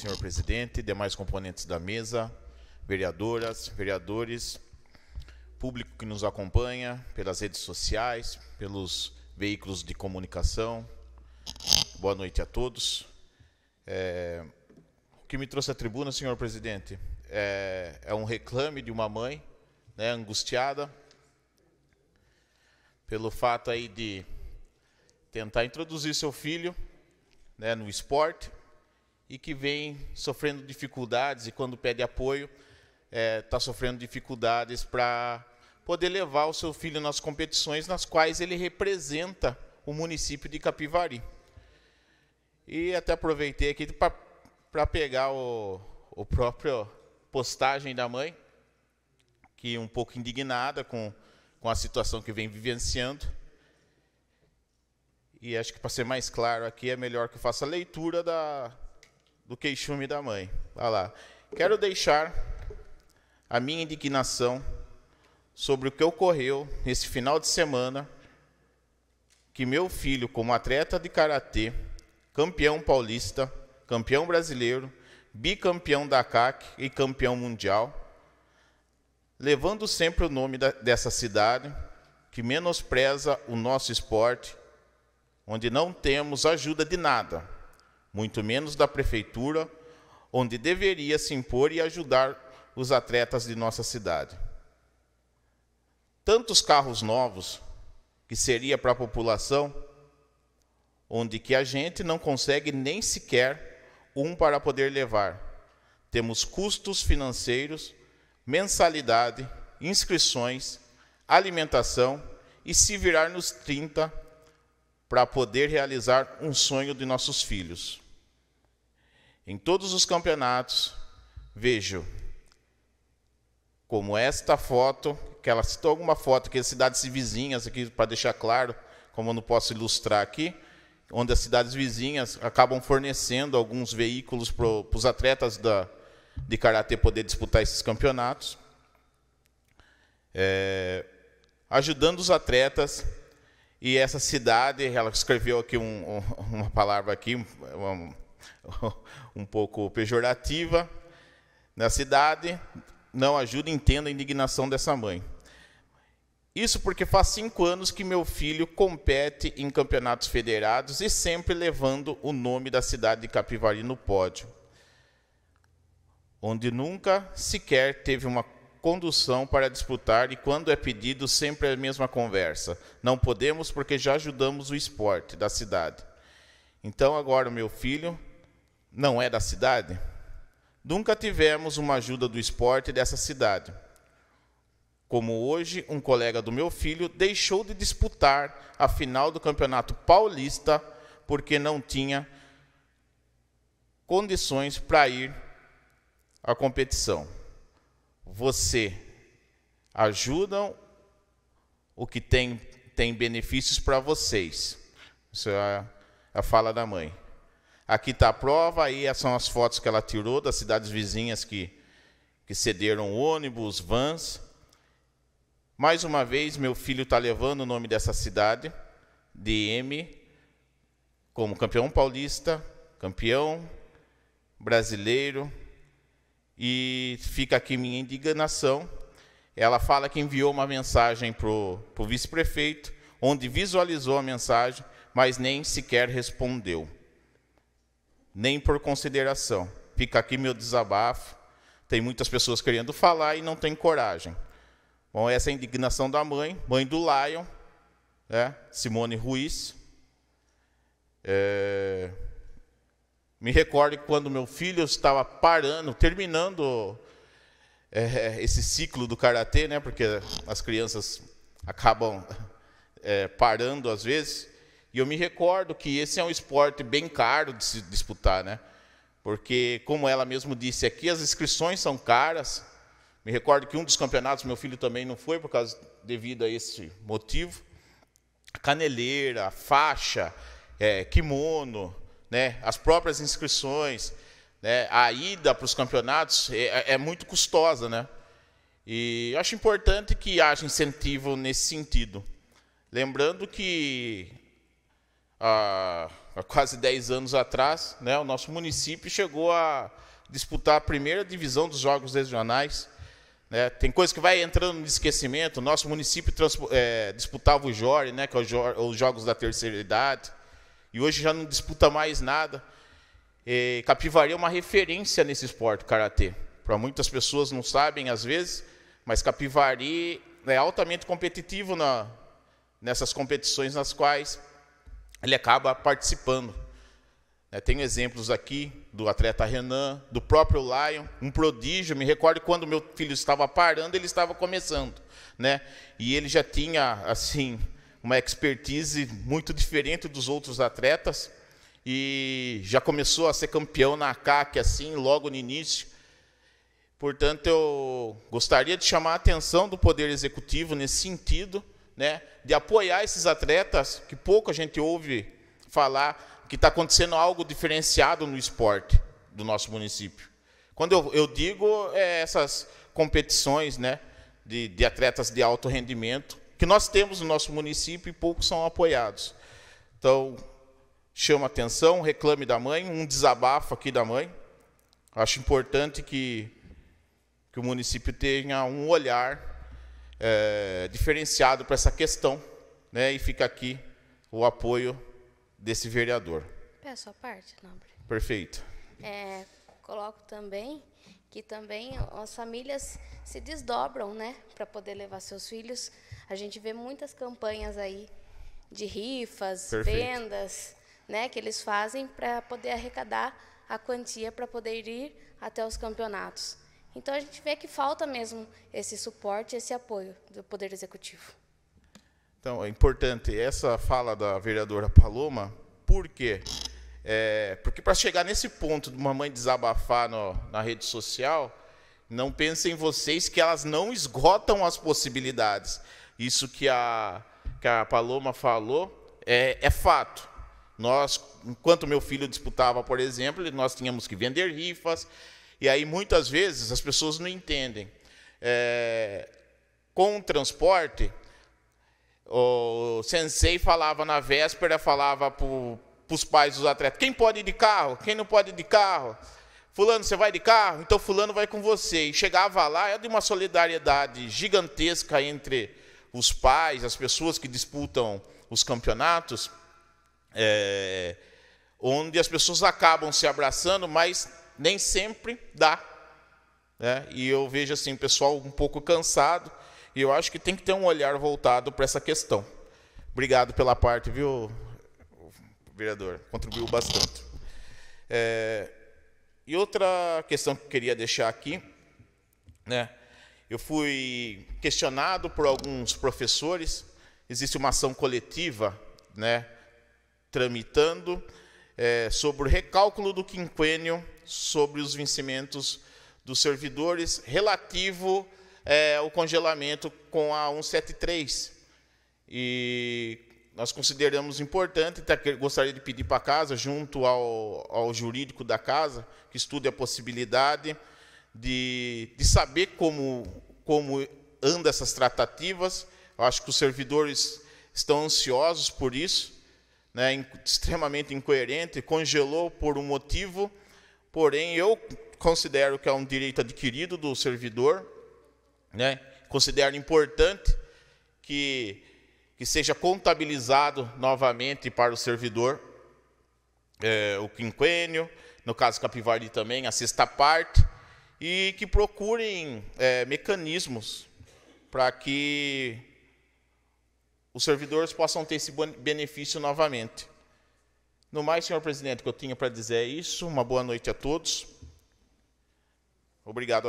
senhor presidente, demais componentes da mesa, vereadoras, vereadores, público que nos acompanha pelas redes sociais, pelos veículos de comunicação. Boa noite a todos. É, o que me trouxe à tribuna, senhor presidente, é, é um reclame de uma mãe, né, angustiada, pelo fato aí de tentar introduzir seu filho né, no esporte e que vem sofrendo dificuldades e quando pede apoio está é, tá sofrendo dificuldades para poder levar o seu filho nas competições nas quais ele representa o município de Capivari. E até aproveitei aqui para pegar o, o próprio postagem da mãe, que um pouco indignada com, com a situação que vem vivenciando. E acho que para ser mais claro aqui é melhor que eu faça a leitura da, do queixume da mãe. Vá lá. Quero deixar a minha indignação sobre o que ocorreu nesse final de semana que meu filho, como atleta de karatê, campeão paulista, campeão brasileiro, bicampeão da CAC e campeão mundial, levando sempre o nome da, dessa cidade que menospreza o nosso esporte, onde não temos ajuda de nada muito menos da prefeitura, onde deveria se impor e ajudar os atletas de nossa cidade. Tantos carros novos que seria para a população, onde que a gente não consegue nem sequer um para poder levar. Temos custos financeiros, mensalidade, inscrições, alimentação e se virar nos 30 para poder realizar um sonho de nossos filhos. Em todos os campeonatos, vejo como esta foto, que ela citou alguma foto que as cidades vizinhas aqui para deixar claro, como eu não posso ilustrar aqui, onde as cidades vizinhas acabam fornecendo alguns veículos para os atletas da, de karatê poder disputar esses campeonatos, é, ajudando os atletas e essa cidade, ela escreveu aqui um, um, uma palavra aqui, um, um pouco pejorativa na cidade, não ajuda, entendo a indignação dessa mãe. Isso porque faz cinco anos que meu filho compete em campeonatos federados e sempre levando o nome da cidade de Capivari no pódio, onde nunca sequer teve uma condução para disputar e quando é pedido sempre é a mesma conversa. Não podemos porque já ajudamos o esporte da cidade. Então agora o meu filho não é da cidade, nunca tivemos uma ajuda do esporte dessa cidade. Como hoje, um colega do meu filho deixou de disputar a final do Campeonato Paulista porque não tinha condições para ir à competição. Você ajudam o que tem, tem benefícios para vocês. Isso é, é a fala da mãe. Aqui está a prova, aí são as fotos que ela tirou das cidades vizinhas que, que cederam ônibus, vans. Mais uma vez, meu filho está levando o nome dessa cidade, DM, como campeão paulista, campeão brasileiro, e fica aqui minha indignação. Ela fala que enviou uma mensagem para o vice-prefeito, onde visualizou a mensagem, mas nem sequer respondeu nem por consideração. Fica aqui meu desabafo. Tem muitas pessoas querendo falar e não tem coragem. Bom, essa é a indignação da mãe, mãe do Lion, né? Simone Ruiz. É... Me recordo quando meu filho estava parando, terminando é, esse ciclo do karatê, né? Porque as crianças acabam é, parando às vezes. E eu me recordo que esse é um esporte bem caro de se disputar, né? Porque, como ela mesmo disse aqui, as inscrições são caras. Me recordo que um dos campeonatos meu filho também não foi por causa devido a esse motivo. Caneleira, faixa, é, kimono, né? As próprias inscrições, né? A ida para os campeonatos é, é, é muito custosa, né? E acho importante que haja incentivo nesse sentido. Lembrando que há, há quase 10 anos atrás, né, o nosso município chegou a disputar a primeira divisão dos jogos regionais. Né? Tem coisa que vai entrando no esquecimento. O Nosso município é, disputava o Jore, né, que é jo os jogos da terceira idade, e hoje já não disputa mais nada. E Capivari é uma referência nesse esporte, karatê. Para muitas pessoas não sabem às vezes, mas Capivari é altamente competitivo na, nessas competições nas quais ele acaba participando. Né? Tem exemplos aqui do atleta Renan, do próprio Lion, um prodígio. Me recordo quando meu filho estava parando, ele estava começando, né? E ele já tinha assim uma expertise muito diferente dos outros atletas e já começou a ser campeão na CAC assim logo no início. Portanto, eu gostaria de chamar a atenção do poder executivo nesse sentido né, de apoiar esses atletas, que pouco a gente ouve falar que está acontecendo algo diferenciado no esporte do nosso município. Quando eu, eu digo é, essas competições né, de, de atletas de alto rendimento, que nós temos no nosso município e poucos são apoiados. Então, chama atenção, reclame da mãe, um desabafo aqui da mãe. Acho importante que, que o município tenha um olhar é, diferenciado para essa questão, né? E fica aqui o apoio desse vereador. Peço a parte, nobre. Perfeito. É, coloco também que também as famílias se desdobram, né, para poder levar seus filhos. A gente vê muitas campanhas aí de rifas, Perfeito. vendas, né, que eles fazem para poder arrecadar a quantia para poder ir até os campeonatos. Então a gente vê que falta mesmo esse suporte, esse apoio do Poder Executivo. Então é importante essa fala da vereadora Paloma, por quê? É, porque para chegar nesse ponto de uma mãe desabafar no, na rede social, não pensem vocês que elas não esgotam as possibilidades. Isso que a, que a Paloma falou é, é fato. Nós, enquanto meu filho disputava, por exemplo, nós tínhamos que vender rifas, e aí, muitas vezes, as pessoas não entendem. É, com o transporte, o sensei falava na véspera, falava para os pais dos atletas: quem pode ir de carro, quem não pode ir de carro. Fulano, você vai de carro? Então Fulano vai com você. E chegava lá, era de uma solidariedade gigantesca entre os pais, as pessoas que disputam os campeonatos, é, onde as pessoas acabam se abraçando, mas nem sempre dá. Né? E eu vejo assim, o pessoal um pouco cansado, e eu acho que tem que ter um olhar voltado para essa questão. Obrigado pela parte, viu, vereador? Contribuiu bastante. É, e outra questão que eu queria deixar aqui, né? Eu fui questionado por alguns professores. Existe uma ação coletiva, né, tramitando é, sobre o recálculo do quinquênio sobre os vencimentos dos servidores relativo é, ao congelamento com a 173. E nós consideramos importante, tá, gostaria de pedir para a casa, junto ao, ao jurídico da casa, que estude a possibilidade de, de saber como, como andam essas tratativas. Eu acho que os servidores estão ansiosos por isso, né, extremamente incoerente, congelou por um motivo porém eu considero que é um direito adquirido do servidor, né? considero importante que, que seja contabilizado novamente para o servidor é, o quinquênio, no caso Capivari também, a sexta parte, e que procurem é, mecanismos para que os servidores possam ter esse benefício novamente. No mais, senhor presidente, que eu tinha para dizer é isso. Uma boa noite a todos. Obrigado a